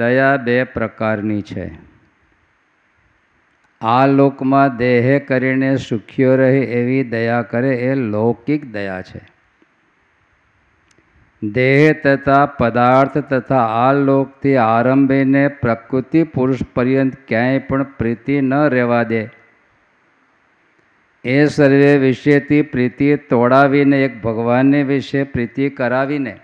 દયા બે પ્રકારની છે આ લોકમાં દેહે કરીને સુખ્યો રહે એવી દયા કરે એ લૌકિક દયા છે દેહ તથા પદાર્થ તથા આ લોકથી આરંભીને પ્રકૃતિ પુરુષ પર્યંત ક્યાંય પણ પ્રીતિ ન રહેવા દે એ સર્વે વિશેથી પ્રીતિ તોડાવીને એક ભગવાનને વિશે પ્રીતિ કરાવીને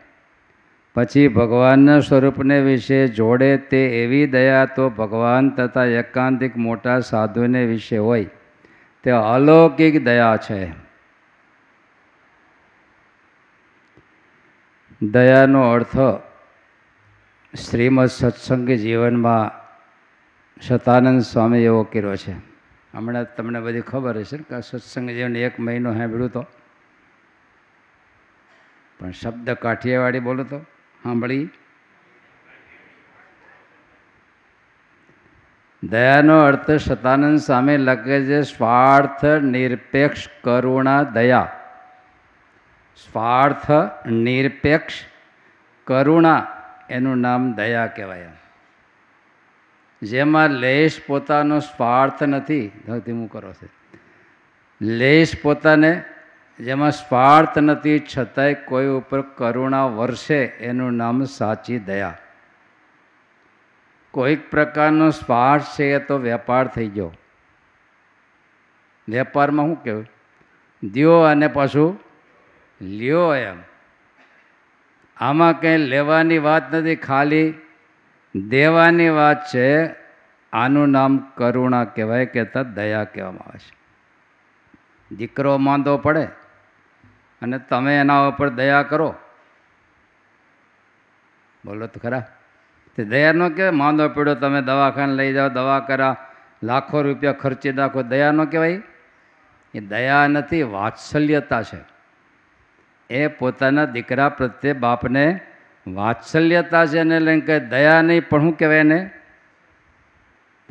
પછી ભગવાનના સ્વરૂપને વિશે જોડે તે એવી દયા તો ભગવાન તથા એકાંતિક મોટા સાધુને વિશે હોય તે અલૌકિક દયા છે દયાનો અર્થ શ્રીમદ સત્સંગી જીવનમાં સતાનંદ સ્વામી એવો કર્યો છે હમણાં તમને બધી ખબર હશે ને કે સત્સંગ જીવન એક મહિનો સાંભળ્યું તો પણ શબ્દ કાઠિયાવાડી બોલો તો સાંભળી દયાનો અર્થ સતાનંદ સામે લખે છે સ્વાર્થ નિરપેક્ષ કરુણા દયા સ્વાર્થ નિરપેક્ષ કરુણા એનું નામ દયા કહેવાય જેમાં લેશ પોતાનો સ્વાર્થ નથી ધીમું કરો છે લેશ પોતાને જેમાં સ્વાર્થ નથી છતાંય કોઈ ઉપર કરુણા વર્ષે એનું નામ સાચી દયા કોઈક પ્રકારનો સ્વાર્થ છે એ તો વેપાર થઈ ગયો વેપારમાં શું કહેવું દ્યો અને પાછું લ્યો એમ આમાં કંઈ લેવાની વાત નથી ખાલી દેવાની વાત છે આનું નામ કરુણા કહેવાય કહેતા દયા કહેવામાં આવે છે દીકરો માંદો પડે અને તમે એના ઉપર દયા કરો બોલો તો ખરા તે દયાનો ન કહેવાય માંદો પીડો તમે દવાખાને લઈ જાઓ દવા કરા લાખો રૂપિયા ખર્ચી નાખો દયા ન કહેવાય એ દયા નથી વાત્સલ્યતા છે એ પોતાના દીકરા પ્રત્યે બાપને વાત્સલ્યતા છે એને લઈને કહે દયા નહીં પણ શું કહેવાય એને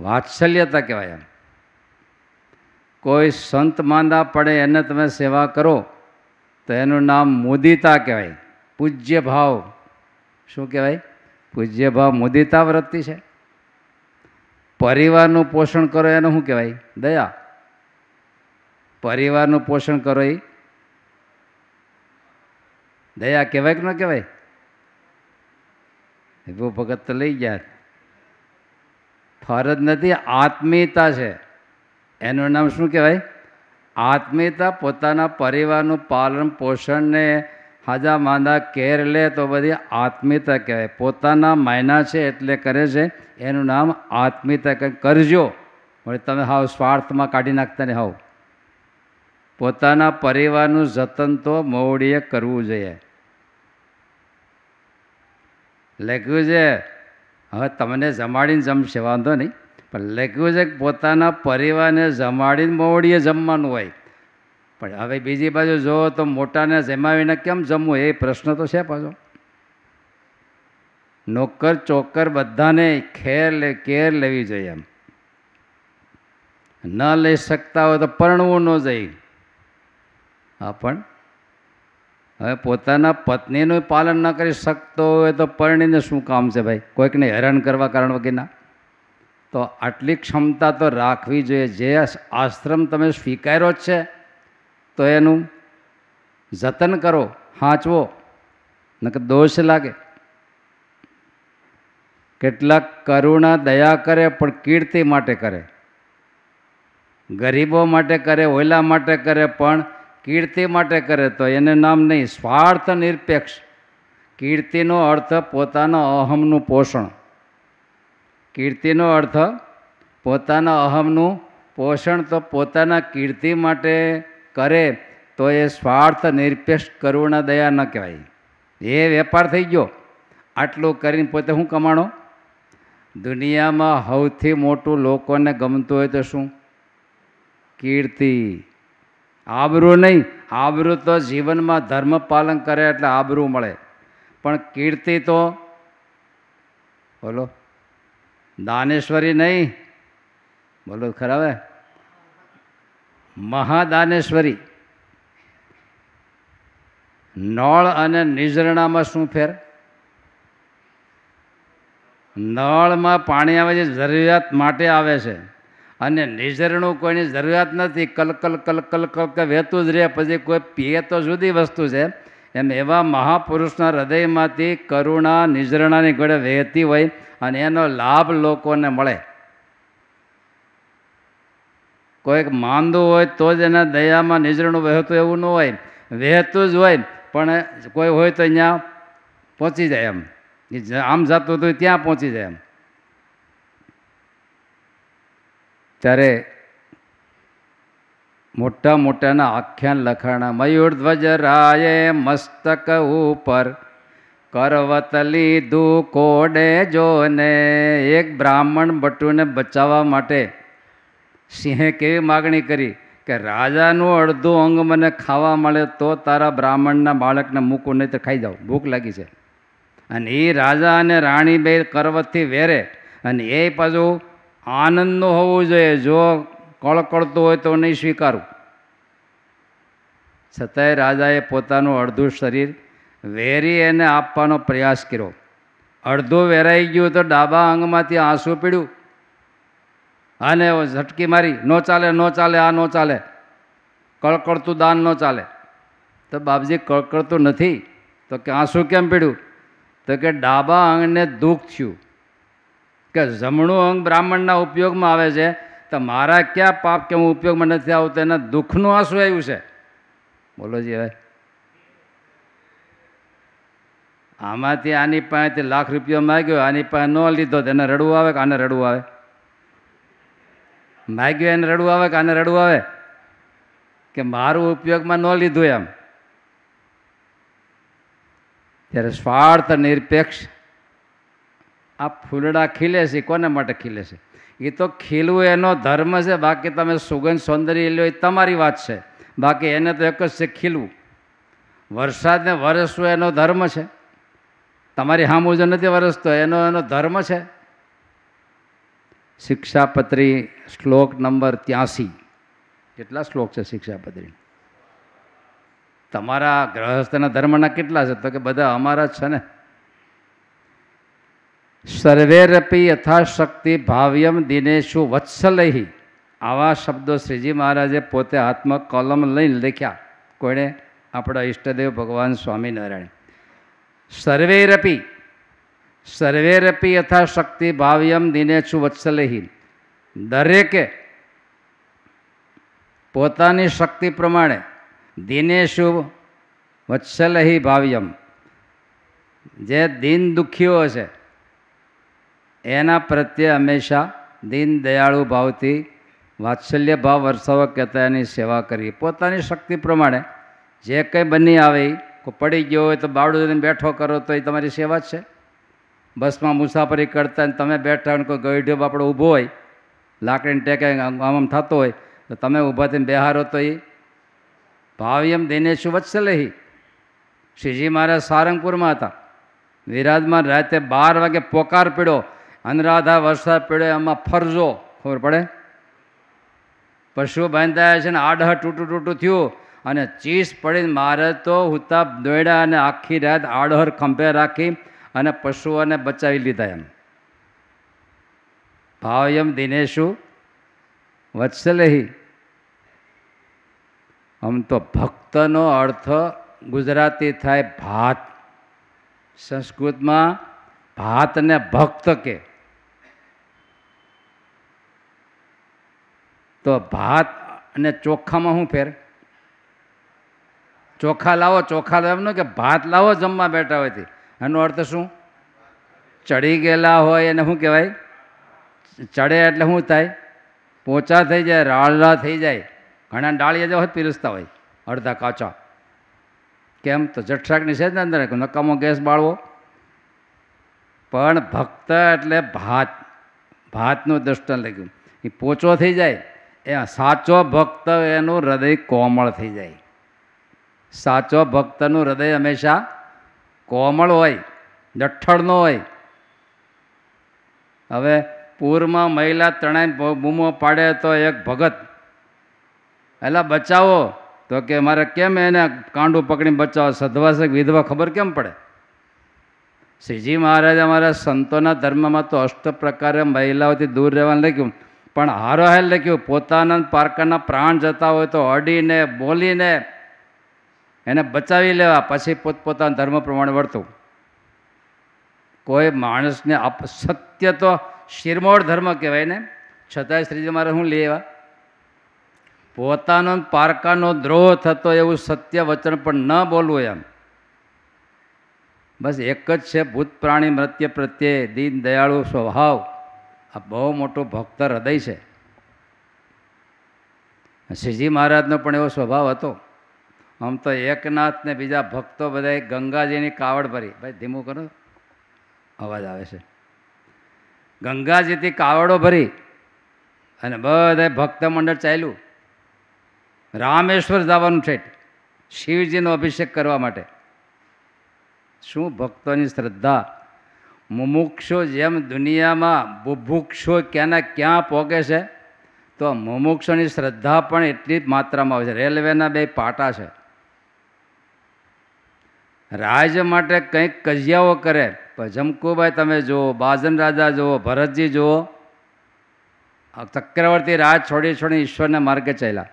વાત્સલ્યતા કહેવાય એમ કોઈ સંત માંદા પડે એને તમે સેવા કરો તો એનું નામ મુદિતા કહેવાય પૂજ્ય ભાવ શું કહેવાય પૂજ્ય ભાવ મુદિતા વૃત્તિ છે પરિવારનું પોષણ કરો એનું શું કહેવાય દયા પરિવારનું પોષણ કરો એ દયા કહેવાય કે ન કહેવાય એવું ભગત તો લઈ ગયા ફરજ નથી આત્મીયતા છે એનું નામ શું કહેવાય આત્મીયતા પોતાના પરિવારનું પાલન પોષણને હાજા માંદા કેર લે તો બધી આત્મીયતા કહેવાય પોતાના માયના છે એટલે કરે છે એનું નામ આત્મીયતા કરજો વળી તમે હાવ સ્વાર્થમાં કાઢી નાખતા ને હોવ પોતાના પરિવારનું જતન તો મોવડીએ કરવું જોઈએ લખ્યું છે હવે તમને જમાડીને જમશે વાંધો નહીં પણ લખ્યું છે કે પોતાના પરિવારને જમાડીને મોડીએ જમવાનું હોય પણ હવે બીજી બાજુ જો તો મોટાને જમાવીને કેમ જમવું એ પ્રશ્ન તો છે પાછો નોકર ચોકર બધાને ખેર લે કેર લેવી જોઈએ એમ ન લઈ શકતા હોય તો પરણવું ન જઈ હા પણ હવે પોતાના પત્નીનું પાલન ન કરી શકતો હોય તો પરણીને શું કામ છે ભાઈ કોઈકને હેરાન કરવા કારણ વગેરેના તો આટલી ક્ષમતા તો રાખવી જોઈએ જે આશ્રમ તમે સ્વીકાર્યો છે તો એનું જતન કરો હાંચવો નકર દોષ લાગે કેટલાક કરુણા દયા કરે પણ કીર્તિ માટે કરે ગરીબો માટે કરે ઓયલા માટે કરે પણ કીર્તિ માટે કરે તો એને નામ નહીં સ્વાર્થ નિરપેક્ષ કીર્તિનો અર્થ પોતાના અહમનું પોષણ કીર્તિનો અર્થ પોતાના અહમનું પોષણ તો પોતાના કીર્તિ માટે કરે તો એ સ્વાર્થ નિરપેક્ષ કરુણા દયા ન કહેવાય એ વેપાર થઈ ગયો આટલું કરીને પોતે શું કમાણો દુનિયામાં સૌથી મોટું લોકોને ગમતું હોય તો શું કીર્તિ આબરૂ નહીં આબરૂ તો જીવનમાં ધર્મ પાલન કરે એટલે આબરૂ મળે પણ કીર્તિ તો બોલો દાનેશ્વરી નહીં બોલો ખરા હવે મહાદાનેશ્વરી નળ અને નિઝરણામાં શું ફેર નળમાં પાણી આવે છે જરૂરિયાત માટે આવે છે અને નિઝરણું કોઈની જરૂરિયાત નથી કલકલ કલકલ કલક વહેતું જ રહે પછી કોઈ પીએ તો જુદી વસ્તુ છે એમ એવા મહાપુરુષના હૃદયમાંથી કરુણા નિઝરણાની ગળે વહેતી હોય અને એનો લાભ લોકોને મળે કોઈક માંદું હોય તો જ એના દયામાં નિઝરણું વહેતું એવું ન હોય વહેતું જ હોય પણ કોઈ હોય તો અહીંયા પહોંચી જાય એમ આમ જતું હતું ત્યાં પહોંચી જાય એમ ત્યારે મોટા મોટાના આખ્યાન લખાણા મયુરધ્વજ રાયે મસ્તક ઉપર કરવત લીધું કોડે જોને એક બ્રાહ્મણ બટુને બચાવવા માટે સિંહે કેવી માગણી કરી કે રાજાનું અડધું અંગ મને ખાવા મળે તો તારા બ્રાહ્મણના બાળકને મૂકું નહીં તો ખાઈ જાઉં ભૂખ લાગી છે અને એ રાજા અને રાણી બે કરવતથી વેરે અને એ પાછું આનંદનું હોવું જોઈએ જો કળકળતું હોય તો નહીં સ્વીકારું છતાંય રાજાએ પોતાનું અડધું શરીર વેરી એને આપવાનો પ્રયાસ કર્યો અડધું વેરાઈ ગયું તો ડાબા અંગમાંથી આંસુ પીડ્યું આને ઝટકી મારી નો ચાલે નો ચાલે આ નો ચાલે કળકળતું દાન નો ચાલે તો બાપજી કળકળતું નથી તો કે આંસુ કેમ પીડ્યું તો કે ડાબા અંગને દુઃખ થયું કે જમણું અંગ બ્રાહ્મણના ઉપયોગમાં આવે છે તો મારા ક્યાં પાપ કે હું ઉપયોગમાં નથી આવતો એના દુઃખનું આંસુ આવ્યું છે બોલો જી હવે આમાંથી આની પાસેથી લાખ રૂપિયા માગ્યો આની પાસે ન લીધો તો એને રડવું આવે કે આને રડવું આવે માગ્યો એને રડવું આવે કે આને રડવું આવે કે મારું ઉપયોગમાં ન લીધું એમ ત્યારે સ્વાર્થ નિરપેક્ષ આ ફૂલડા ખીલે છે કોને માટે ખીલે છે એ તો ખીલવું એનો ધર્મ છે બાકી તમે સુગંધ સૌંદર્ય લો એ તમારી વાત છે બાકી એને તો એક જ છે ખીલવું વરસાદને વરસવું એનો ધર્મ છે તમારી હા મુજબ નથી વરસતો એનો એનો ધર્મ છે શિક્ષાપત્રી શ્લોક નંબર ત્યાસી કેટલા શ્લોક છે શિક્ષાપત્રી તમારા ગ્રહસ્થના ધર્મના કેટલા છે તો કે બધા અમારા જ છે ને સર્વેરપી યથાશક્તિ ભાવ્યમ દિનેશુ વત્સલહી આવા શબ્દો શ્રીજી મહારાજે પોતે હાથમાં કલમ લઈને લખ્યા કોણે આપણા ઈષ્ટદેવ ભગવાન સ્વામિનારાયણ સર્વેરપી સર્વેરપી યથાશક્તિ ભાવ્યમ દિનેશુ વત્સલહી દરેકે પોતાની શક્તિ પ્રમાણે દિનેશુ વત્સલહી ભાવ્યમ જે દિન દુઃખીઓ છે એના પ્રત્યે હંમેશા દીન દયાળુ ભાવથી વાત્સલ્ય ભાવ વરસાવો કહેતા એની સેવા કરી પોતાની શક્તિ પ્રમાણે જે કંઈ બની આવે કોઈ પડી ગયો હોય તો બાવડું બેઠો કરો તો એ તમારી સેવા છે બસમાં મુસાફરી કરતા ને તમે બેઠા અને કોઈ ગઈઢો બાપડો ઊભો હોય લાકડીને ટેકે આમ આમ થતો હોય તો તમે ઊભા થઈને બેહારો તો એ ભાવ્યમ દિનેશુ વત્સલેહી શ્રીજી મહારાજ સારંગપુરમાં હતા વિરાજમાં રાતે બાર વાગે પોકાર પીડ્યો અનરાધા વરસાદ પડ્યો એમાં ફરજો ખબર પડે પશુ બાંધાયા છે ને આડહ તૂટું તૂટું થયું અને ચીસ પડીને મારે તો હુતાપ દોડ્યા અને આખી રાત આડહર ખંભે રાખી અને પશુઓને બચાવી લીધા એમ ભાવ ભાવયમ દિનેશુ વત્સલહી આમ તો ભક્તનો અર્થ ગુજરાતી થાય ભાત સંસ્કૃતમાં ભાતને ભક્ત કે તો ભાત અને ચોખામાં શું ફેર ચોખા લાવો ચોખા લાવો એમનું કે ભાત લાવો જમવા બેઠા હોયથી એનો અર્થ શું ચડી ગયેલા હોય એને શું કહેવાય ચડે એટલે શું થાય પોચા થઈ જાય રાળલા થઈ જાય ઘણા ડાળીએ જ પીરસતા હોય અડધા કાચા કેમ તો જઠરાકની છે જ ને અંદર નકામો ગેસ બાળવો પણ ભક્ત એટલે ભાત ભાતનું દ્રષ્ટાન લાગ્યું એ પોચો થઈ જાય એ સાચો ભક્ત એનું હૃદય કોમળ થઈ જાય સાચો ભક્તનું હૃદય હંમેશા કોમળ હોય જઠ્ઠળનો હોય હવે પૂરમાં મહિલા ત્રણેય બૂમો પાડે તો એક ભગત એટલે બચાવો તો કે મારે કેમ એને કાંડું પકડીને બચાવો સધવા છે વિધવા ખબર કેમ પડે શ્રીજી મહારાજ અમારા સંતોના ધર્મમાં તો અષ્ટ પ્રકારે મહિલાઓથી દૂર રહેવાનું લખ્યું પણ હારો હારોહેલ લખ્યું પોતાના પારકાના પ્રાણ જતા હોય તો અડીને બોલીને એને બચાવી લેવા પછી પોતપોતાના ધર્મ પ્રમાણે વર્તવું કોઈ માણસને આપ સત્ય તો શિરમોળ ધર્મ કહેવાય ને છતાંય શ્રીજી મારે શું લેવા પોતાનો પારકાનો દ્રોહ થતો એવું સત્ય વચન પણ ન બોલવું એમ બસ એક જ છે ભૂત પ્રાણી મૃત્યુ પ્રત્યે દીન દયાળુ સ્વભાવ આ બહુ મોટો ભક્ત હૃદય છે શ્રીજી મહારાજનો પણ એવો સ્વભાવ હતો આમ તો એકનાથ ને બીજા ભક્તો બધાએ ગંગાજીની કાવડ ભરી ભાઈ ધીમું કરો અવાજ આવે છે ગંગાજીથી કાવડો ભરી અને બધા ભક્ત મંડળ ચાલ્યું રામેશ્વર જવાનું છે શિવજીનો અભિષેક કરવા માટે શું ભક્તોની શ્રદ્ધા મુમુક્ષો જેમ દુનિયામાં બુભુક્ષો ક્યાંના ક્યાં પહોંચે છે તો મુમુક્ષોની શ્રદ્ધા પણ એટલી જ માત્રામાં આવે છે રેલવેના બે પાટા છે રાજ માટે કંઈક કજિયાઓ કરે પણ જમકુભાઈ તમે જુઓ બાજન રાજા જુઓ ભરતજી જુઓ ચક્રવર્તી રાજ છોડી છોડી ઈશ્વરના માર્ગે ચાલ્યા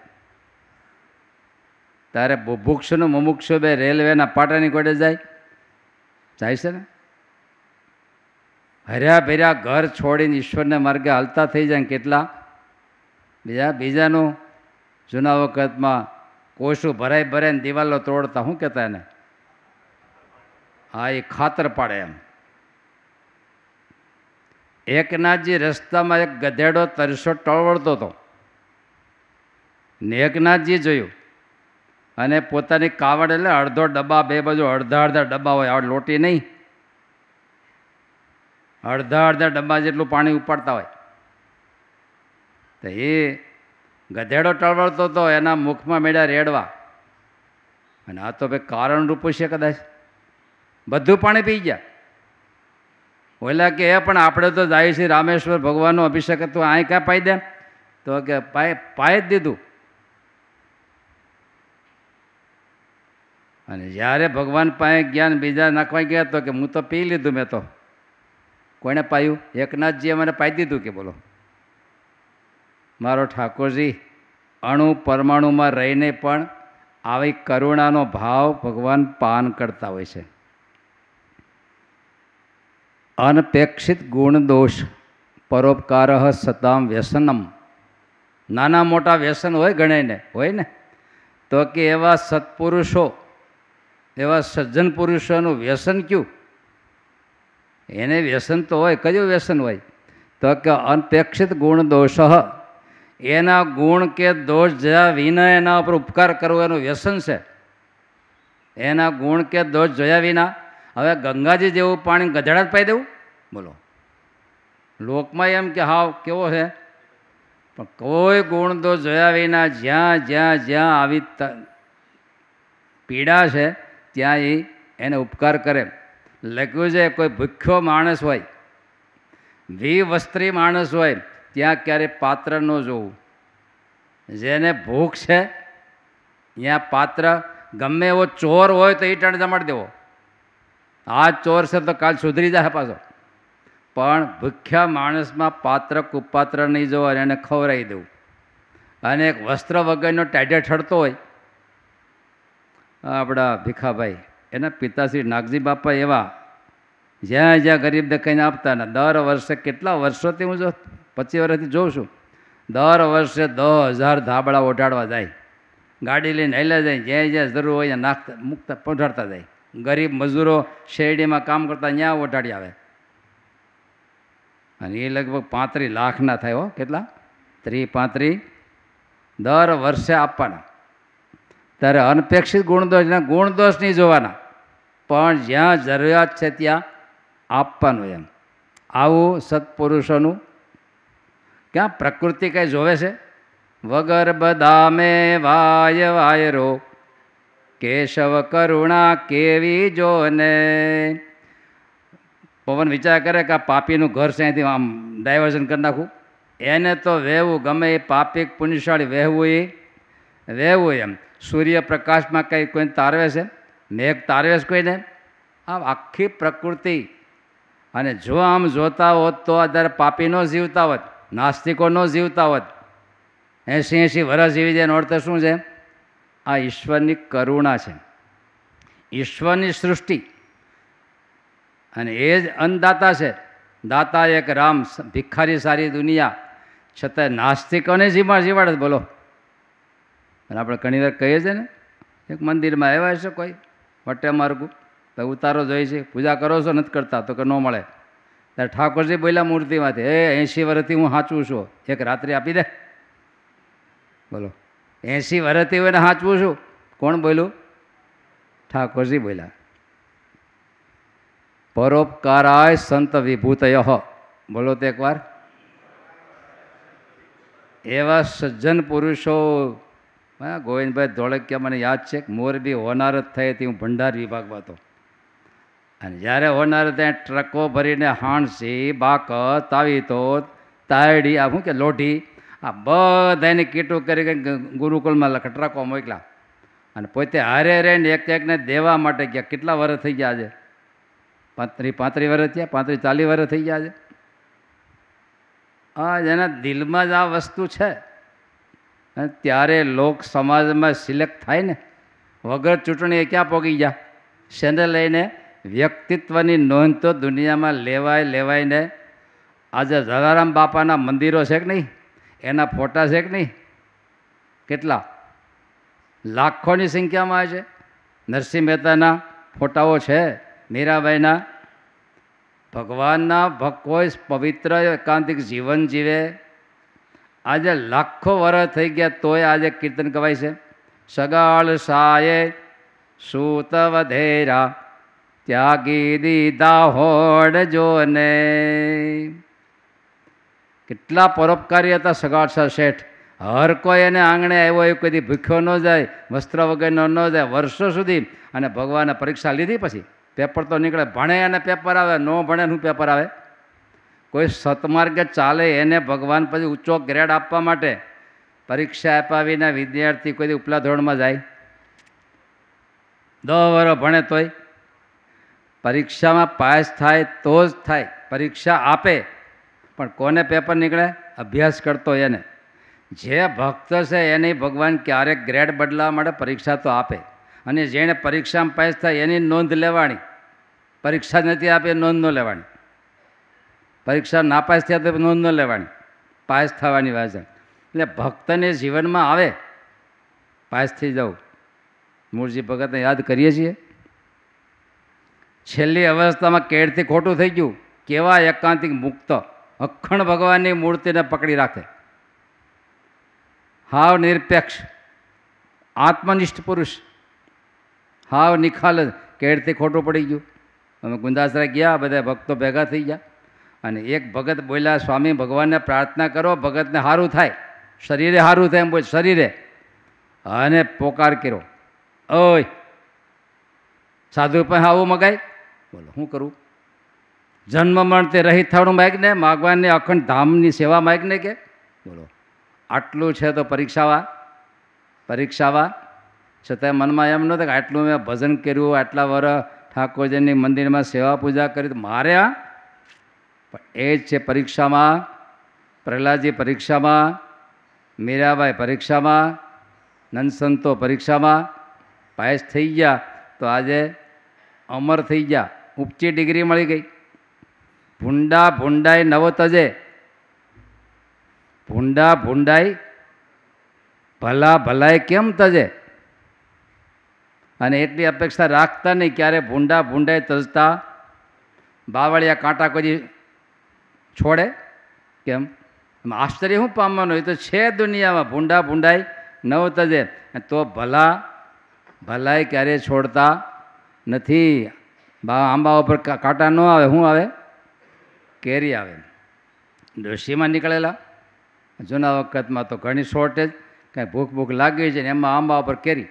ત્યારે બુભુક્ષનું મુમુક્ષો બે રેલવેના પાટાની કોડે જાય જાય છે ને હર્યા ભર્યા ઘર છોડીને ઈશ્વરને માર્ગે હાલતા થઈ જાય કેટલા બીજા બીજાનું જૂના વખતમાં કોશું ભરાય ભરાઈને દિવાલો તોડતા શું કહેતા એને હા એ ખાતર પાડે એમ એકનાથજી રસ્તામાં એક ગધેડો તરસો ટળવડતો હતો ને એકનાથજી જોયું અને પોતાની કાવડ એટલે અડધો ડબ્બા બે બાજુ અડધા અડધા ડબ્બા હોય આવડે લોટી નહીં અડધા અડધા ડબ્બા જેટલું પાણી ઉપાડતા હોય તો એ ગધેડો ટળવળતો હતો એના મુખમાં મેળ્યા રેડવા અને આ તો ભાઈ કારણરૂપ છે કદાચ બધું પાણી પી ગયા ઓલા કે એ પણ આપણે તો જાય છે રામેશ્વર ભગવાનનો અભિષેક હતું અહીં ક્યાં પાઈ દે તો કે પાય પાય જ દીધું અને જ્યારે ભગવાન પાસે જ્ઞાન બીજા નાખવા ગયા તો કે હું તો પી લીધું મેં તો કોણે પાયું એકનાથજીએ મને પાઈ દીધું કે બોલો મારો ઠાકોરજી અણુ પરમાણુમાં રહીને પણ આવી કરુણાનો ભાવ ભગવાન પાન કરતા હોય છે અનપેક્ષિત ગુણદોષ પરોપકાર સતામ વ્યસનમ નાના મોટા વ્યસન હોય ગણાયને હોય ને તો કે એવા સત્પુરુષો એવા સજ્જન પુરુષોનું વ્યસન કયું એને વ્યસન તો હોય કયું વ્યસન હોય તો કે અનપેક્ષિત ગુણ દોષ એના ગુણ કે દોષ જોયા વિના એના ઉપર ઉપકાર કરવો એનું વ્યસન છે એના ગુણ કે દોષ જોયા વિના હવે ગંગાજી જેવું પાણી ગધડા જ પાઈ દેવું બોલો લોકમાં એમ કે હાવ કેવો છે પણ કોઈ ગુણ દોષ જોયા વિના જ્યાં જ્યાં જ્યાં આવી પીડા છે ત્યાં એ એને ઉપકાર કરે લખ્યું છે કોઈ ભૂખ્યો માણસ હોય વિવસ્ત્રી માણસ હોય ત્યાં ક્યારે પાત્ર ન જોવું જેને ભૂખ છે ત્યાં પાત્ર ગમે એવો ચોર હોય તો એ ટાણે જમાડી દેવો આ ચોર છે તો કાલ સુધરી જાય પાછો પણ ભૂખ્યા માણસમાં પાત્ર કુપાત્ર નહીં જોવા અને એને ખવરાવી દેવું અને એક વસ્ત્ર વગરનો ટાઢે ઠરતો હોય આપણા ભીખાભાઈ એના પિતાશ્રી નાગજી બાપા એવા જ્યાં જ્યાં ગરીબ દેખાઈને આપતા ને દર વર્ષે કેટલા વર્ષોથી હું જો પચીસ વર્ષથી જોઉં છું દર વર્ષે દસ હજાર ધાબળા ઓઢાડવા જાય ગાડી લઈને હેલા જાય જ્યાં જ્યાં જરૂર હોય ત્યાં નાખતા મૂકતા પહોંચાડતા જાય ગરીબ મજૂરો શેરડીમાં કામ કરતા ત્યાં ઓઢાડી આવે અને એ લગભગ પાંત્રીસ લાખના થાય હો કેટલા ત્રી પાંત્રી દર વર્ષે આપવાના ત્યારે અનપેક્ષિત ગુણદોષના ગુણદોષ નહીં જોવાના પણ જ્યાં જરૂરિયાત છે ત્યાં આપવાનું એમ આવું સત્પુરુષોનું ક્યાં પ્રકૃતિ કંઈ જોવે છે વગર બદામે વાય વાયરો કેશવ કરુણા કેવી જો ને પવન વિચાર કરે કે આ પાપીનું ઘર છે અહીંથી આમ ડાયવર્ઝન કરી નાખું એને તો વહેવું ગમે એ પાપિક પુણ્યશાળી વહેવું એ વહેવું એમ સૂર્યપ્રકાશમાં કંઈ કોઈને તારવે છે મેઘ તારવે છે કોઈને આમ આખી પ્રકૃતિ અને જો આમ જોતા હોત તો અત્યારે પાપી ન જીવતા હોત નાસ્તિકો ન જીવતા હોત એંશી એંસી વરસ જીવી જાય અર્થ શું છે આ ઈશ્વરની કરુણા છે ઈશ્વરની સૃષ્ટિ અને એ જ અન્નદાતા છે દાતા એક રામ ભિખારી સારી દુનિયા છતાં નાસ્તિકોને જીવા જીવાડે બોલો અને આપણે ઘણીવાર કહીએ છીએ ને એક મંદિરમાં આવ્યા છે કોઈ પટ્ટે માર્ગું તો ઉતારો જોઈએ છે પૂજા કરો છો નથી કરતા તો કે ન મળે ત્યારે ઠાકોરજી બોલ્યા મૂર્તિમાંથી એ એંશી વર્ષથી હું સાચું છું એક રાત્રિ આપી દે બોલો એંશી વર્ષથી હું એને સાચવું છું કોણ બોલ્યું ઠાકોરજી બોલ્યા પરોપકારાય સંત વિભૂતય બોલો તો એકવાર એવા સજ્જન પુરુષો હા ગોવિંદભાઈ ધોળકિયા મને યાદ છે કે મોરબી હોનાર જ થઈ હતી હું ભંડાર વિભાગમાં હતો અને જ્યારે હોનાર ત્યાં ટ્રકો ભરીને હાણસી બાકત બાકસ તાવીતો તાયડી આ શું કે લોઢી આ બધાને કીટું કરી ગુરુકુળમાં લખ ટ્રકો મોકલા અને પોતે હારે રહીને એક એકને દેવા માટે ગયા કેટલા વર્ષ થઈ ગયા છે પાંત્રીસ પાંત્રીસ વર્ષ થયા પાંત્રીસ ચાલીસ વર્ષ થઈ ગયા છે હા જેના દિલમાં જ આ વસ્તુ છે અને ત્યારે લોક સમાજમાં સિલેક્ટ થાય ને વગર ચૂંટણી ક્યાં પહોંચી ગયા શેને લઈને વ્યક્તિત્વની નોંધ તો દુનિયામાં લેવાય લેવાયને આજે જલારામ બાપાના મંદિરો છે કે નહીં એના ફોટા છે કે નહીં કેટલા લાખોની સંખ્યામાં છે નરસિંહ મહેતાના ફોટાઓ છે મીરાબાઈના ભગવાનના ભક્ત કોઈ પવિત્ર એકાંતિક જીવન જીવે આજે લાખો વર્ષ થઈ ગયા તોય આજે કીર્તન કવાય છે સગાળ સાયે સૂત વધેરા ત્યાગી દીધા હોડ ને કેટલા પરોપકારી હતા સગાળ સા શેઠ હર કોઈ એને આંગણે આવ્યો એ કદી ભૂખ્યો ન જાય વસ્ત્ર વગેરે ન જાય વર્ષો સુધી અને ભગવાને પરીક્ષા લીધી પછી પેપર તો નીકળે ભણે અને પેપર આવે ન ભણે શું પેપર આવે કોઈ સતમાર્ગે ચાલે એને ભગવાન પછી ઊંચો ગ્રેડ આપવા માટે પરીક્ષા અપાવીને વિદ્યાર્થી કોઈ ઉપલા ધોરણમાં જાય દસ વરો ભણે તોય પરીક્ષામાં પાસ થાય તો જ થાય પરીક્ષા આપે પણ કોને પેપર નીકળે અભ્યાસ કરતો એને જે ભક્ત છે એને ભગવાન ક્યારેક ગ્રેડ બદલાવા માટે પરીક્ષા તો આપે અને જેણે પરીક્ષામાં પાસ થાય એની નોંધ લેવાની પરીક્ષા નથી આપે નોંધ ન લેવાની પરીક્ષા નાપાસ થયા તો નોંધ ન લેવાની પાસ થવાની વાત છે એટલે ભક્તને જીવનમાં આવે પાસ થઈ જાઉં મૂળજી ભગતને યાદ કરીએ છીએ છેલ્લી અવસ્થામાં કેળથી ખોટું થઈ ગયું કેવા એકાંતિક મુક્ત અખંડ ભગવાનની મૂર્તિને પકડી રાખે હાવ નિરપેક્ષ આત્મનિષ્ઠ પુરુષ હાવ નિખાલ કેળથી ખોટું પડી ગયું અમે ગુંદાસરા ગયા બધા ભક્તો ભેગા થઈ ગયા અને એક ભગત બોલ્યા સ્વામી ભગવાનને પ્રાર્થના કરો ભગતને સારું થાય શરીરે સારું થાય એમ બોલ શરીરે અને પોકાર કર્યો ઓય સાધુ પણ આવું મગાય બોલો શું કરું જન્મ મરણ તે રહિત થવાનું માગને માગવાને અખંડ ધામની સેવા માગને કે બોલો આટલું છે તો પરીક્ષાવા પરીક્ષાવા છતાંય મનમાં એમ નહોતું કે આટલું મેં ભજન કર્યું આટલા વર ઠાકોરજીની મંદિરમાં સેવા પૂજા કરી મારે આ પણ એ જ છે પરીક્ષામાં પ્રહલાદજી પરીક્ષામાં મીરાબાઈ પરીક્ષામાં નંદસંતો પરીક્ષામાં પાયસ થઈ ગયા તો આજે અમર થઈ ગયા ઊંચી ડિગ્રી મળી ગઈ ભૂંડા ભૂંડાઈ નવો તજે ભૂંડા ભૂંડાઈ ભલા ભલાય કેમ તજે અને એટલી અપેક્ષા રાખતા નહીં ક્યારે ભૂંડા ભૂંડાએ તજતા બાવળિયા કાંટા કોઈ છોડે કેમ એમાં આશ્ચર્ય શું પામવાનું એ તો છે દુનિયામાં ભૂંડા ભૂંડાઈ નવ તજે તો ભલા ભલાઈ ક્યારેય છોડતા નથી બા આંબા ઉપર કાંટા ન આવે શું આવે કેરી આવે ડોશીમાં નીકળેલા જૂના વખતમાં તો ઘણી શોર્ટેજ કાંઈ ભૂખ ભૂખ લાગી છે ને એમાં આંબા ઉપર કેરી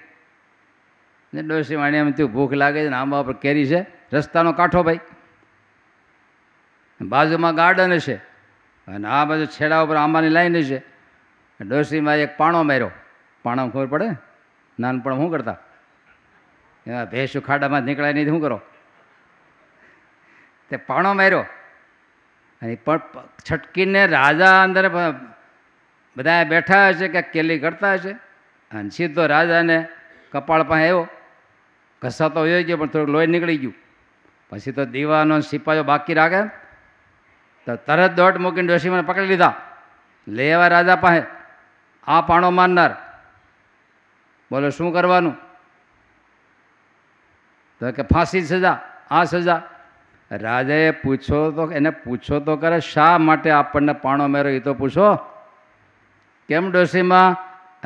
ડોશીમાં એમ થયું ભૂખ લાગે છે ને આંબા ઉપર કેરી છે રસ્તાનો કાંઠો ભાઈ બાજુમાં ગાર્ડન છે અને આ બાજુ છેડા ઉપર આંબાની લાઈન છે ડોસીમાં એક પાણો માર્યો પાણો ખબર પડે નાનપણ શું કરતા એવા ભેંસું ખાડામાં નીકળાય નહીં શું કરો તે પાણો માર્યો અને પણ છટકીને રાજા અંદર બધા બેઠા હશે કે કેલી કરતા હશે અને સીધો રાજાને કપાળ પાસે આવ્યો ઘસાતો હોય ગયો પણ થોડું લોહી નીકળી ગયું પછી તો દીવાનો સિપાયો બાકી રાખે તો તરત દોટ મૂકીને ડોશીમાને પકડી લીધા લઈ આવ્યા રાજા પાસે આ પાણો મારનાર બોલો શું કરવાનું તો કે ફાંસી સજા આ સજા રાજાએ પૂછો તો એને પૂછો તો કરે શા માટે આપણને પાણો મેરો એ તો પૂછો કેમ ડોશીમાં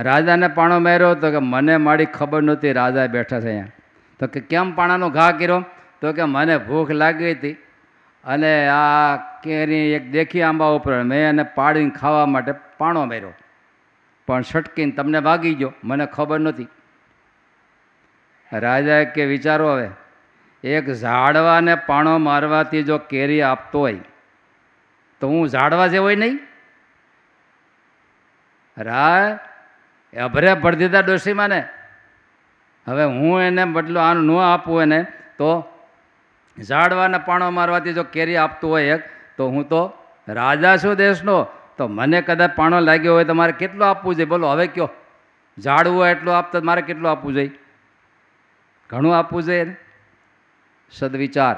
રાજાને પાણો મેર્યો તો કે મને મારી ખબર નહોતી રાજા બેઠા છે અહીંયા તો કે કેમ પાણાનો ઘા કર્યો તો કે મને ભૂખ લાગી હતી અને આ કેરી એક દેખી આંબા ઉપર મેં એને પાડીને ખાવા માટે પાણો માર્યો પણ છટકીને તમને વાગી ગયો મને ખબર નથી રાજાએ કે વિચારો હવે એક ઝાડવાને પાણો મારવાથી જો કેરી આપતો હોય તો હું ઝાડવા જેવો નહીં રા અભરે ભળ દીધા ડોશીમાં ને હવે હું એને બદલો આનું ન આપું એને તો ઝાડવાના પાણો મારવાથી જો કેરી આપતું હોય એક તો હું તો રાજા છું દેશનો તો મને કદાચ પાણો લાગ્યો હોય તો મારે કેટલું આપવું જોઈએ બોલો હવે કયો ઝાડવું હોય એટલું આપતો મારે કેટલું આપવું જોઈએ ઘણું આપવું જોઈએ ને સદવિચાર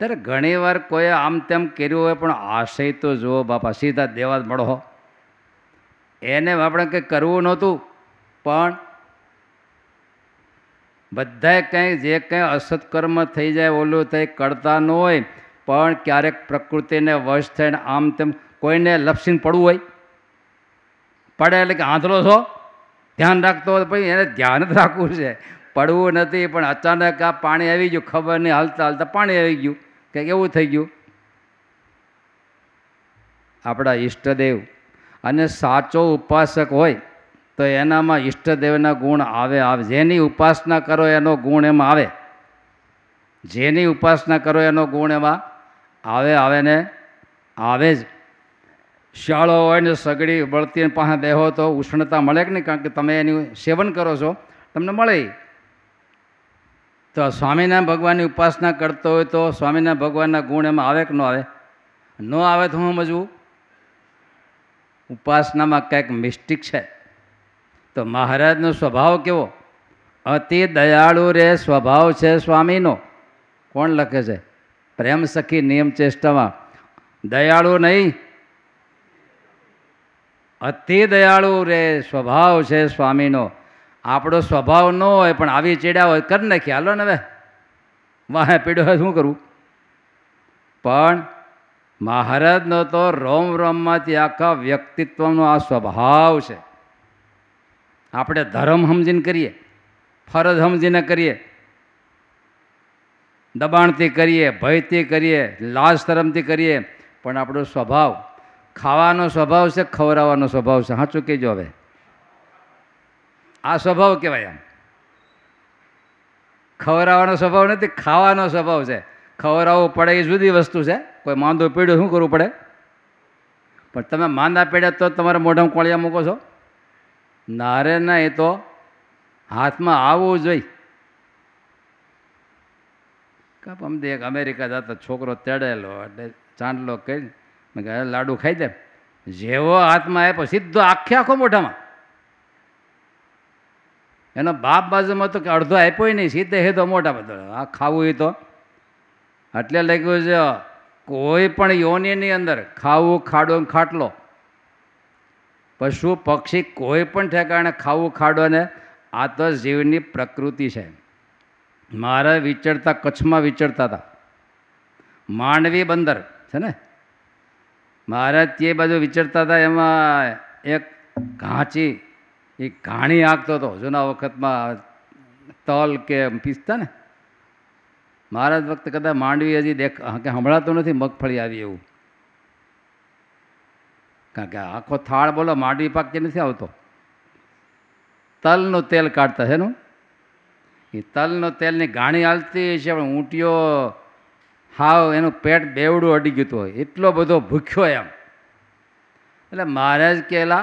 ત્યારે ઘણીવાર કોઈએ આમ તેમ કર્યું હોય પણ આશય તો જુઓ બાપા સીધા દેવા જ મળો એને આપણે કંઈ કરવું નહોતું પણ બધાય કંઈ જે કંઈ અસત્કર્મ થઈ જાય ઓલું થઈ કરતા ન હોય પણ ક્યારેક પ્રકૃતિને વશ થઈને આમ તેમ કોઈને લપસીને પડવું હોય પડે એટલે કે આંધળો છો ધ્યાન રાખતો હોય પછી એને ધ્યાન જ રાખવું છે પડવું નથી પણ અચાનક આ પાણી આવી ગયું ખબર નહીં હાલતા હાલતા પાણી આવી ગયું કે એવું થઈ ગયું આપણા ઈષ્ટદેવ અને સાચો ઉપાસક હોય તો એનામાં ઈષ્ટદેવના ગુણ આવે આવે જેની ઉપાસના કરો એનો ગુણ એમાં આવે જેની ઉપાસના કરો એનો ગુણ એમાં આવે આવે ને આવે જ શાળો હોય ને સગડી બળતી પાસે દેહો તો ઉષ્ણતા મળે કે નહીં કારણ કે તમે એનું સેવન કરો છો તમને મળે તો સ્વામિનારાયણ ભગવાનની ઉપાસના કરતો હોય તો સ્વામિનારાયણ ભગવાનના ગુણ એમાં આવે કે ન આવે ન આવે તો હું સમજવું ઉપાસનામાં કંઈક મિસ્ટિક છે તો મહારાજનો સ્વભાવ કેવો અતિ દયાળુ રે સ્વભાવ છે સ્વામીનો કોણ લખે છે પ્રેમ સખી નિયમ ચેષ્ટામાં દયાળુ નહીં અતિ દયાળુ રે સ્વભાવ છે સ્વામીનો આપણો સ્વભાવ ન હોય પણ આવી ચેડા હોય કરી નાખી હાલો ને હવે વાહે પીડો હોય શું કરવું પણ મહારાજનો તો રોમ રોમમાંથી આખા વ્યક્તિત્વનો આ સ્વભાવ છે આપણે ધર્મ સમજીને કરીએ ફરજ સમજીને કરીએ દબાણથી કરીએ ભયથી કરીએ લાજ શરમથી કરીએ પણ આપણો સ્વભાવ ખાવાનો સ્વભાવ છે ખવડાવવાનો સ્વભાવ છે સાચું કહેજો હવે આ સ્વભાવ કહેવાય આમ ખવડાવવાનો સ્વભાવ નથી ખાવાનો સ્વભાવ છે ખવડાવવો પડે એ જુદી વસ્તુ છે કોઈ માંદો પીડ્યો શું કરવું પડે પણ તમે માંદા પીડ્યા તો તમારે મોઢામાં કોળિયા મૂકો છો નારે ના એ તો હાથમાં આવવું જોઈએ કાપમથી એક અમેરિકા જતા છોકરો તેડેલો એટલે ચાંદલો કરી મેં કહે લાડુ ખાઈ દે જેવો હાથમાં આપ્યો સીધો આખે આખો મોઢામાં એનો બાપ બાજુમાં તો કે અડધો આપ્યો નહીં સીધે સીધો મોટા બધો આ ખાવું એ તો એટલે લખ્યું છે કોઈ પણ યોનીની અંદર ખાવું ખાડો ખાટલો પશુ પક્ષી કોઈ પણ ઠેકાણે ખાવું ખાડોને આ તો જીવની પ્રકૃતિ છે મારે વિચરતા કચ્છમાં વિચરતા હતા માંડવી બંદર છે ને મારે તે બાજુ વિચરતા હતા એમાં એક ઘાંચી એ ઘાણી આંકતો હતો જૂના વખતમાં તલ કે પીસતા ને મહારાજ વખત કદાચ માંડવી હજી દેખ કે તો નથી મગફળી આવી એવું કારણ કે આખો થાળ બોલો માંડવી પાક જે નથી આવતો તલનું તેલ કાઢતા છે એનું એ તલનું તેલની ગાણી હાલતી છે પણ ઊંટીઓ હાવ એનું પેટ બેવડું અડી ગયું હોય એટલો બધો ભૂખ્યો એમ એટલે મહારાજ કહેલા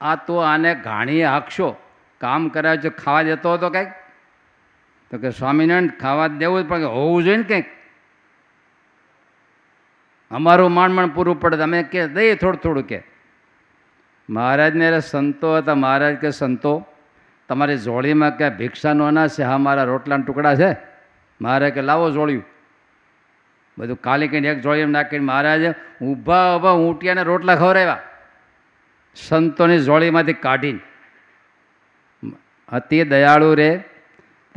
આ તું આને ઘાણીએ હાંકશો કામ કરાવ્યો છે ખાવા દેતો હતો કંઈક તો કે સ્વામિનારાયણ ખાવા દેવું પણ હોવું જોઈએ ને કંઈક અમારું માણમણ પૂરું પડે અમે કે દઈએ થોડું થોડું કે મહારાજને અરે સંતો હતા મહારાજ કે સંતો તમારી જોળીમાં ક્યાં ભિક્ષાનો અનાજ છે હા મારા રોટલાના ટુકડા છે મારે કે લાવો જોળ્યું બધું કાલી કહીને એક જોળીએ નાખીને મહારાજે ઊભા ઊભા ઊંટિયાને રોટલા ખવડાવ્યા સંતોની જોળીમાંથી કાઢીને અતિ દયાળુ રે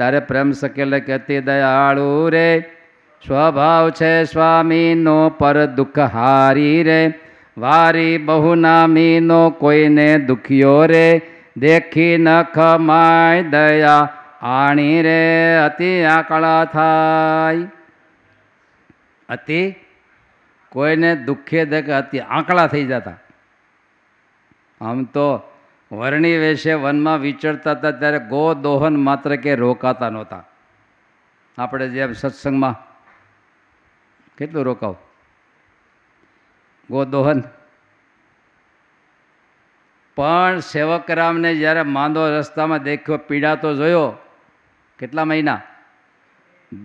તારે પ્રેમ શકેલે કે અતિ દયાળુ રે સ્વભાવ છે સ્વામીનો પર દુઃખ હારી રે વારી બહુનામીનો કોઈને દુખ્યો રે દેખી ન ખમાય દયા આણી રે અતિ આકળા થાય અતિ કોઈને દુઃખે દેખ અતિ આંકડા થઈ જતા આમ તો વર્ણી વેશે વનમાં વિચરતા હતા ત્યારે ગો દોહન માત્ર કે રોકાતા નહોતા આપણે જેમ સત્સંગમાં કેટલું રોકાવ ગોદોહન પણ સેવકરામને જ્યારે માંદો રસ્તામાં દેખ્યો પીડાતો જોયો કેટલા મહિના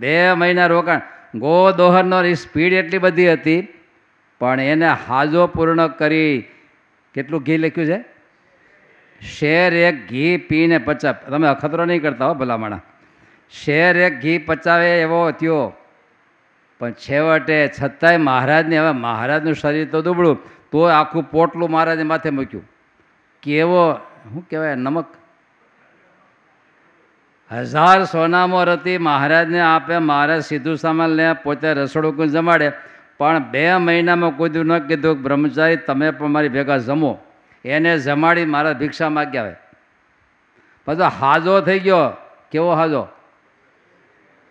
બે મહિના રોકાણ ગોદોહનનો સ્પીડ એટલી બધી હતી પણ એને હાજો પૂર્ણ કરી કેટલું ઘી લખ્યું છે શેર એક ઘી પીને પચાવ તમે અખતરો નહીં કરતા હો ભલામણા શેર એક ઘી પચાવે એવો થયો પણ છેવટે છતાંય મહારાજને હવે મહારાજનું શરીર તો દુબળું તો આખું પોટલું મહારાજને માથે મૂક્યું કેવો શું કહેવાય નમક હજાર સોનામાં રતી મહારાજને આપે મહારાજ સીધું સામાન લે પોતે રસોડું જમાડે પણ બે મહિનામાં કોઈ ન કીધું બ્રહ્મચારી તમે પણ મારી ભેગા જમો એને જમાડી મારા ભિક્ષા માગ્યા આવે પછી હાજો થઈ ગયો કેવો હાજો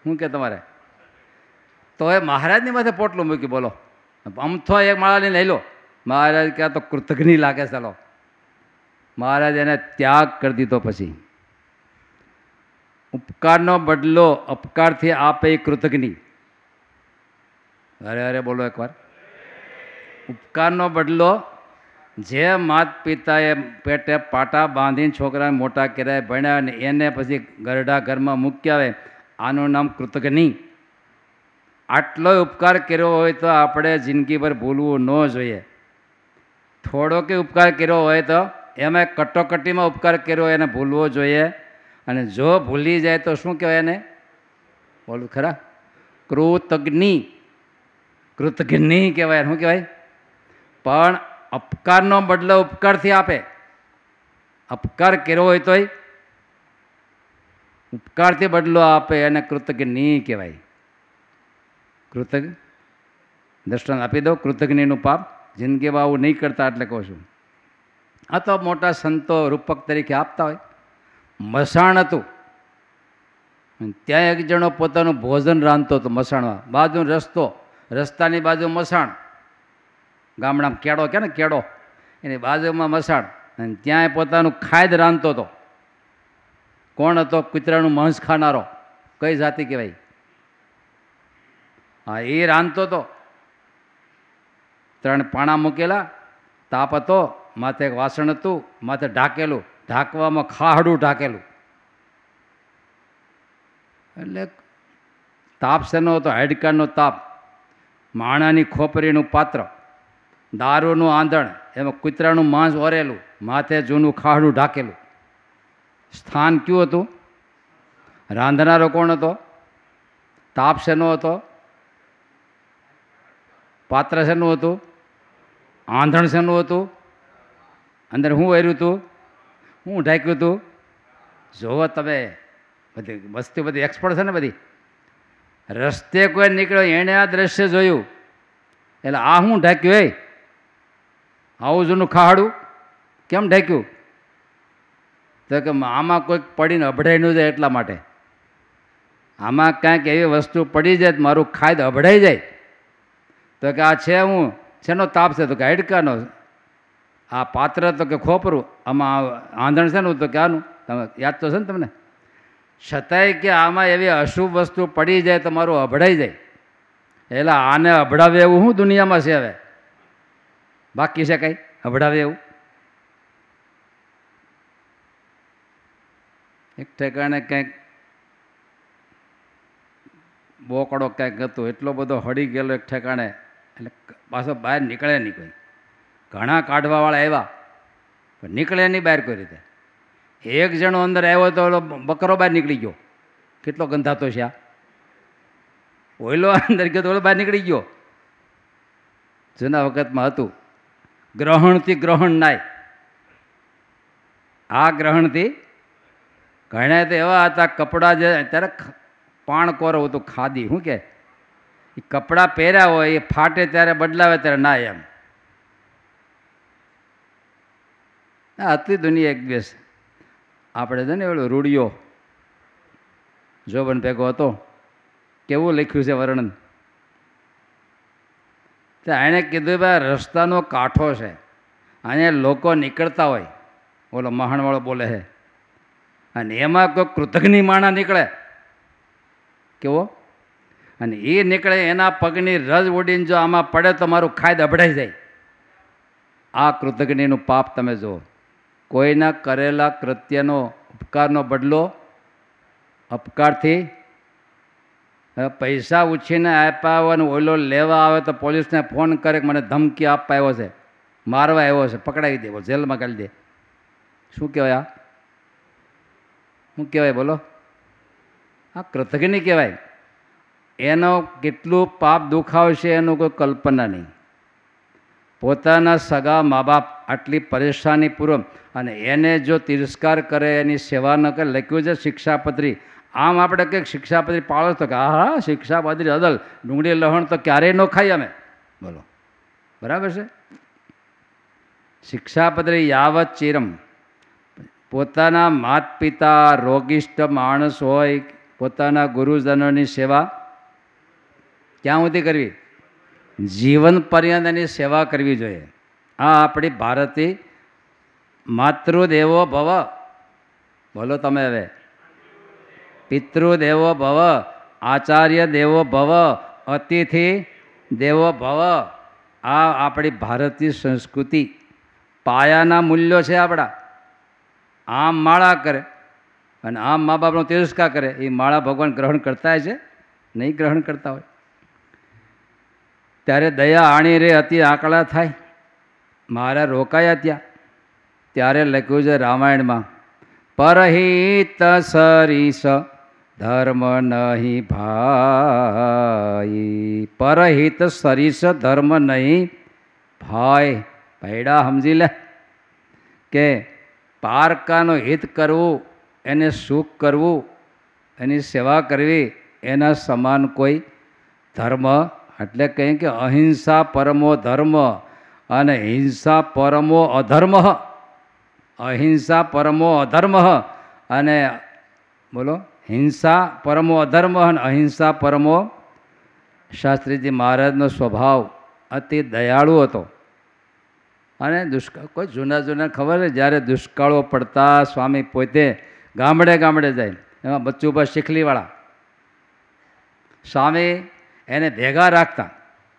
શું કે તમારે તો એ મહારાજની માથે પોટલું મૂકી બોલો અમથો એક માળાની લઈ લો મહારાજ ક્યાં તો કૃતજ્ઞ લાગે ચાલો મહારાજ એને ત્યાગ કરી દીધો પછી ઉપકારનો બદલો અપકારથી આપે એ કૃતજ્ઞ અરે અરે બોલો એકવાર ઉપકારનો બદલો જે માત પિતાએ પેટે પાટા બાંધીને છોકરાને મોટા કર્યા ભણ્યા અને એને પછી ગરડા ઘરમાં મૂક્યા આવે આનું નામ કૃતજ્ઞ આટલો ઉપકાર કર્યો હોય તો આપણે જિંદગીભર ભૂલવું ન જોઈએ થોડો કે ઉપકાર કર્યો હોય તો એમાં કટોકટીમાં ઉપકાર કર્યો એને ભૂલવો જોઈએ અને જો ભૂલી જાય તો શું કહેવાય એને બોલું ખરા કૃતજ્ઞિ કૃતજ્ઞ કહેવાય શું કહેવાય પણ અપકારનો બદલો ઉપકારથી આપે અપકાર કર્યો હોય તોય ઉપકારથી બદલો આપે એને કૃતજ્ઞ કહેવાય કૃતજ્ઞ દ્રષ્ટાંત આપી દો કૃતજ્ઞનું પાપ જિંદગીમાં આવું નહીં કરતા એટલે કહું છું આ તો મોટા સંતો રૂપક તરીકે આપતા હોય મસાણ હતું ત્યાં એક જણો પોતાનું ભોજન રાંધતો હતો મસાણમાં બાજુ રસ્તો રસ્તાની બાજુ મસાણ ગામડામાં કેળો કે ને કેળો એની બાજુમાં મસાણ અને ત્યાં એ પોતાનું ખાદ રાંધતો હતો કોણ હતો કૂતરાનું માંસ ખાનારો કઈ જાતિ કહેવાય હા એ રાંધતો હતો ત્રણ પાણા મૂકેલા તાપ હતો માથે એક વાસણ હતું માથે ઢાકેલું ઢાંકવામાં ખાહડું ઢાકેલું એટલે તાપ શેનો હતો હાડકાનો તાપ માણાની ખોપરીનું પાત્ર દારૂનું આંધણ એમાં કૂતરાનું માંસ ઓરેલું માથે જૂનું ખાહડું ઢાકેલું સ્થાન કયું હતું રાંધનારો કોણ હતો તાપ શેનો હતો પાત્ર શેનું હતું આંધણ શેનું હતું અંદર હું વર્યું હતું હું ઢાંક્યું હતું જોવો તમે બધી વસ્તુ બધી એક્સપર્ટ છે ને બધી રસ્તે કોઈ નીકળ્યો એણે આ દ્રશ્ય જોયું એટલે આ હું ઢાંક્યું હે આવું જૂનું ખાહાડું કેમ ઢાંક્યું તો કે આમાં કોઈક પડીને અભડાઈ ન જાય એટલા માટે આમાં કાંઈક એવી વસ્તુ પડી જાય મારું ખાદ અભડાઈ જાય તો કે આ છે હું છેનો તાપ છે તો કે હાડકાનો આ પાત્ર તો કે ખોપરું આમાં આંધણ છે ને તો કે આનું તમે યાદ તો છે ને તમને છતાંય કે આમાં એવી અશુભ વસ્તુ પડી જાય તમારું અભડાઈ જાય એટલે આને અભડાવે એવું શું દુનિયામાં છે હવે બાકી છે કંઈ અભડાવે એવું એક ઠેકાણે કંઈક બોકડો કંઈક હતો એટલો બધો હળી ગયેલો એક ઠેકાણે એટલે પાછો બહાર નીકળે નહીં કોઈ ઘણા કાઢવાવાળા આવ્યા પણ નીકળે નહીં બહાર કોઈ રીતે એક જણો અંદર આવ્યો તો ઓલો બકરો બહાર નીકળી ગયો કેટલો ગંધાતો છે આ ઓઈલો અંદર ગયો તો ઓલો બહાર નીકળી ગયો જૂના વખતમાં હતું ગ્રહણથી ગ્રહણ નાય આ ગ્રહણથી ઘણા તો એવા હતા કપડાં જે ત્યારે પાણકોર હતું ખાદી શું કે એ કપડાં પહેર્યા હોય એ ફાટે ત્યારે બદલાવે ત્યારે ના એમ આટલી દુનિયા એક બેસ આપણે છે ને ઓલો રૂડિયો જોબન ભેગો હતો કેવું લખ્યું છે વર્ણન એણે કીધું ભાઈ રસ્તાનો કાંઠો છે અને લોકો નીકળતા હોય ઓલો મહાણવાળો બોલે છે અને એમાં કોઈ કૃતજ્ઞ માણા નીકળે કેવો અને એ નીકળે એના પગની રજ ઉડીને જો આમાં પડે તો મારું ખાદ અભડાઈ જાય આ કૃતજ્ઞનું પાપ તમે જુઓ કોઈના કરેલા કૃત્યનો ઉપકારનો બદલો અપકારથી પૈસા ઉછીને આપ્યા હોય અને ઓઈલો લેવા આવે તો પોલીસને ફોન કરે કે મને ધમકી આપવા આવ્યો છે મારવા આવ્યો છે પકડાવી દેવો જેલમાં કાઢી દે શું કહેવાય આ શું કહેવાય બોલો આ કૃતજ્ઞ કહેવાય એનો કેટલું પાપ દુઃખ આવશે એનું કોઈ કલ્પના નહીં પોતાના સગા મા બાપ આટલી પરેશાનીપૂર્વક અને એને જો તિરસ્કાર કરે એની સેવા ન કરે લખ્યું છે શિક્ષાપત્રી આમ આપણે કંઈક શિક્ષાપત્રી પાળો તો કે હા હા શિક્ષાપત્રી અદલ ડુંગળી લહણ તો ક્યારેય ન ખાઈ અમે બોલો બરાબર છે શિક્ષાપત્રી યાવત ચિરમ પોતાના માત પિતા રોગિષ્ઠ માણસ હોય પોતાના ગુરુજનોની સેવા ક્યાં સુધી કરવી જીવન પર્યંત એની સેવા કરવી જોઈએ આ આપણી ભારતી માતૃદેવો ભવ બોલો તમે હવે પિતૃદેવો ભવ આચાર્ય દેવો ભવ અતિથિ દેવો ભવ આ આપણી ભારતીય સંસ્કૃતિ પાયાના મૂલ્યો છે આપણા આમ માળા કરે અને આમ મા બાપનો તિરસ્કાર કરે એ માળા ભગવાન ગ્રહણ કરતા છે નહીં ગ્રહણ કરતા હોય ત્યારે દયા આણી રે અતિ આંકડા થાય મારા રોકાયા ત્યાં ત્યારે લખ્યું છે રામાયણમાં પરહિત સરીસ ધર્મ નહીં ભાઈ પરહિત સરીસ ધર્મ નહીં ભાઈ ભૈડા સમજી લે કે પારકાનું હિત કરવું એને સુખ કરવું એની સેવા કરવી એના સમાન કોઈ ધર્મ એટલે કહીએ કે અહિંસા પરમો ધર્મ અને હિંસા પરમો અધર્મ અહિંસા પરમો અધર્મ અને બોલો હિંસા પરમો અધર્મ અને અહિંસા પરમો શાસ્ત્રીજી મહારાજનો સ્વભાવ અતિ દયાળુ હતો અને દુષ્કાળ કોઈ જૂના જૂના ખબર છે જ્યારે દુષ્કાળો પડતા સ્વામી પોતે ગામડે ગામડે જાય એમાં બચ્ચું પર શીખલીવાળા સ્વામી એને ભેગા રાખતા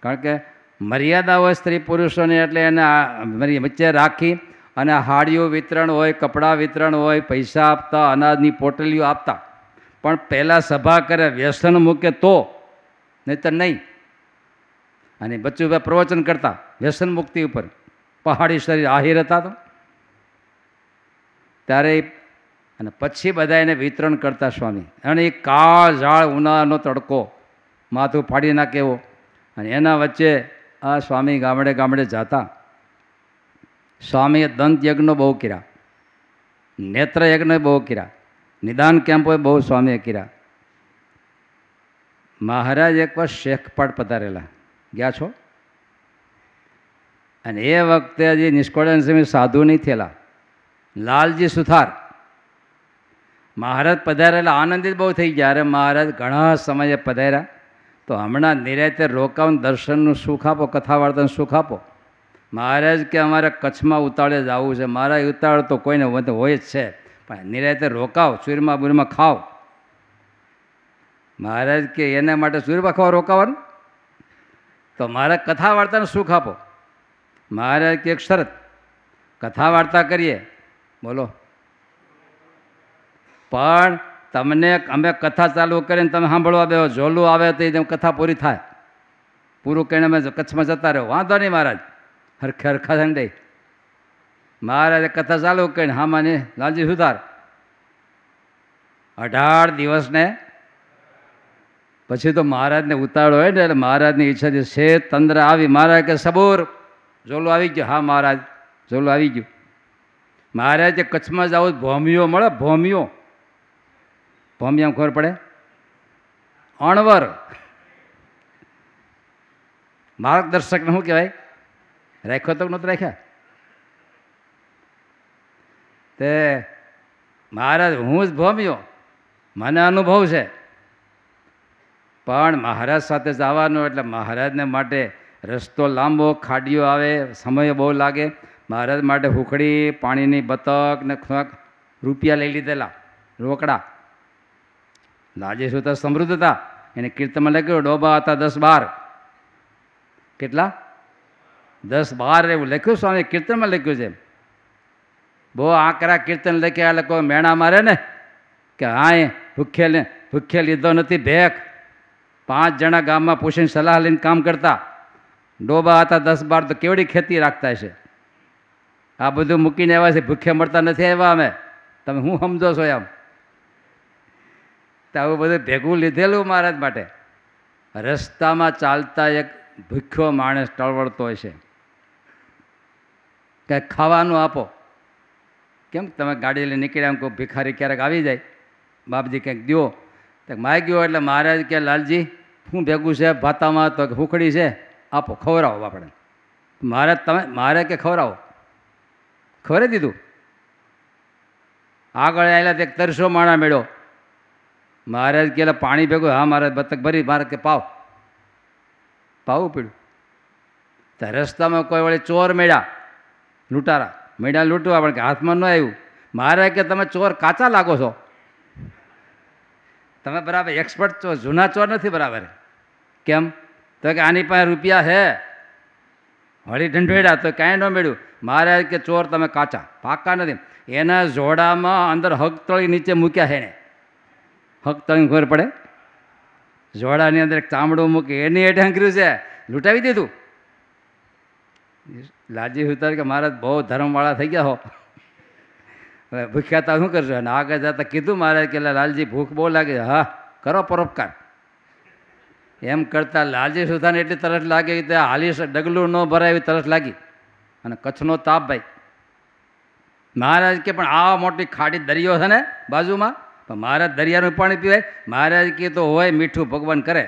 કારણ કે મર્યાદા હોય સ્ત્રી પુરુષોની એટલે એને વચ્ચે રાખી અને હાડીઓ વિતરણ હોય કપડાં વિતરણ હોય પૈસા આપતા અનાજની પોટલીઓ આપતા પણ પહેલાં સભા કરે વ્યસન મૂકે તો નહીં તો નહીં અને બચ્ચુભાઈ પ્રવચન કરતા વ્યસન મુક્તિ ઉપર પહાડી શરીર આહિર હતા તો ત્યારે અને પછી બધા એને વિતરણ કરતા સ્વામી અને એ કાળ ઝાળ ઉનાળાનો તડકો માથું ફાડી નાખે એવો અને એના વચ્ચે આ સ્વામી ગામડે ગામડે જાતા સ્વામીએ દંત યજ્ઞો બહુ કર્યા નેત્ર યજ્ઞો બહુ કર્યા નિદાન કેમ્પો બહુ સ્વામીએ કર્યા મહારાજ એકવાર શેખપાટ પધારેલા ગયા છો અને એ વખતે હજી નિષ્કોળાનસિંહ સાધુ નહીં થયેલા લાલજી સુથાર મહારાજ પધારેલા આનંદિત બહુ થઈ ગયા અરે મહારાજ ઘણા સમયે પધાર્યા તો હમણાં નિરાતે રોકાવ દર્શનનું સુખ આપો કથા વાર્તાનું સુખ આપો મહારાજ કે અમારે કચ્છમાં ઉતાળે જવું છે મારા ઉતાળ તો કોઈને હોય જ છે પણ નિરાતે રોકાવ ચૂરમા બુરમા ખાઓ મહારાજ કે એના માટે ચૂરમા ખાવા રોકાવાનું તો મારા કથા વાર્તાનું સુખ આપો મહારાજ કે એક શરત કથા વાર્તા કરીએ બોલો પણ તમને અમે કથા ચાલુ કરીને તમે સાંભળવા બેહો ઝોલું આવે તો જેમ કથા પૂરી થાય પૂરું કરીને અમે કચ્છમાં જતા રહ્યો વાંધો નહીં મહારાજ હરખે હરખા સંડે મહારાજે કથા ચાલુ કરીને હા માને લાલજી સુધાર અઢાર દિવસને પછી તો મહારાજને ઉતાળો હોય ને એટલે મહારાજની ઈચ્છા છે તંદ્ર આવી મહારાજ કે સબોર ઝોલું આવી ગયું હા મહારાજ ઝોલું આવી ગયું મહારાજે કચ્છમાં જાવ ભોમિયો મળે ભોમિયો ભોમિયા ખબર પડે અણવર માર્ગદર્શકને શું કહેવાય રાખ્યો તો નહોતો રાખ્યા તે મહારાજ હું જ ભોમ્યો મને અનુભવ છે પણ મહારાજ સાથે જવાનું એટલે મહારાજને માટે રસ્તો લાંબો ખાડીઓ આવે સમય બહુ લાગે મહારાજ માટે હુખડી પાણીની બતક ને રૂપિયા લઈ લીધેલા રોકડા લાજેશ હતા સમૃદ્ધ હતા એને કીર્તનમાં લખ્યું ડોબા હતા દસ બાર કેટલા દસ બાર એવું લખ્યું સ્વામી કીર્તનમાં લખ્યું છે બહુ આકરા કીર્તન લખ્યા લોકો મેણા મારે ને કે હા એ ભૂખેલ ભૂખ્યા લીધો નથી ભેખ પાંચ જણા ગામમાં પૂછીને સલાહ લઈને કામ કરતા ડોબા હતા દસ બાર તો કેવડી ખેતી રાખતા છે આ બધું મૂકીને આવ્યા છે ભૂખે મળતા નથી આવ્યા અમે તમે હું સમજો છો એમ તો આવું બધું ભેગું લીધેલું મહારાજ માટે રસ્તામાં ચાલતા એક ભૂખ્યો માણસ ટળવડતો હોય છે કંઈક ખાવાનું આપો કેમ તમે ગાડી લઈને નીકળ્યા એમ કોઈ ભિખારી ક્યારેક આવી જાય બાપજી કંઈક દો તો માગ્યો એટલે મહારાજ કે લાલજી શું ભેગું છે ભાતામાં તો હુંકડી છે આપો ખવરાવો આપણે મહારાજ તમે મારે કે ખવડાવો ખવડાવી દીધું આગળ આવેલા તે તરસો માણા મેળ્યો મહારાજ કહેલા પાણી ભેગું હા મહારાજ બતક ભરી મારે કે પાવ પાવું પીડ્યું તો રસ્તામાં કોઈ વળી ચોર મેળ્યા લૂંટારા મેળ્યા લૂંટવા પણ કે હાથમાં ન આવ્યું મહારાજ કે તમે ચોર કાચા લાગો છો તમે બરાબર એક્સપર્ટ ચોર જૂના ચોર નથી બરાબર કેમ તો કે આની પાસે રૂપિયા છે વળી ઢંઢેડા તો કાંઈ ન મેળ્યું મહારાજ કે ચોર તમે કાચા પાકા નથી એના જોડામાં અંદર હગતળી નીચે મૂક્યા છે એને ફક્ત તમને ખબર પડે જોડાની અંદર એક ચામડું મૂકી એની હેઠે હંકર્યું છે લૂંટાવી દીધું લાલજી ઉતાર કે મારા બહુ ધર્મવાળા થઈ ગયા હો હવે ભૂખ્યાતા શું કરશો અને આગળ જતા કીધું મારે કે લાલજી ભૂખ બહુ લાગે હા કરો પરોપકાર એમ કરતાં લાલજી સુધાને એટલી તરસ લાગી કે હાલી ડગલું ન ભરાય એવી તરસ લાગી અને કચ્છનો તાપ ભાઈ મહારાજ કે પણ આ મોટી ખાડી દરિયો છે ને બાજુમાં પણ મહારાજ દરિયાનું પાણી પીવાય મહારાજ કે તો હોય મીઠું ભગવાન કરે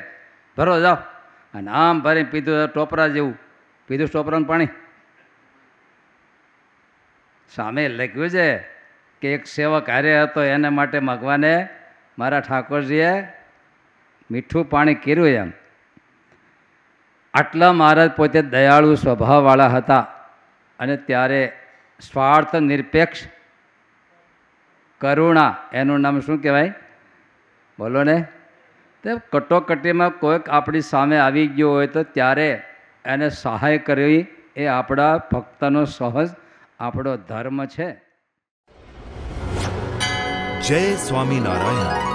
ભરો જાઓ અને આમ ભરી પીધું ટોપરા જેવું પીધું ટોપરાનું પાણી સામે લખ્યું છે કે એક સેવક હારે હતો એના માટે ભગવાને મારા ઠાકોરજીએ મીઠું પાણી કર્યું એમ આટલા મહારાજ પોતે દયાળુ સ્વભાવવાળા હતા અને ત્યારે સ્વાર્થ નિરપેક્ષ કરુણા એનું નામ શું કહેવાય બોલો ને તે કટોકટીમાં કોઈક આપણી સામે આવી ગયો હોય તો ત્યારે એને સહાય કરવી એ આપણા ભક્તનો સહજ આપણો ધર્મ છે જય સ્વામિનારાયણ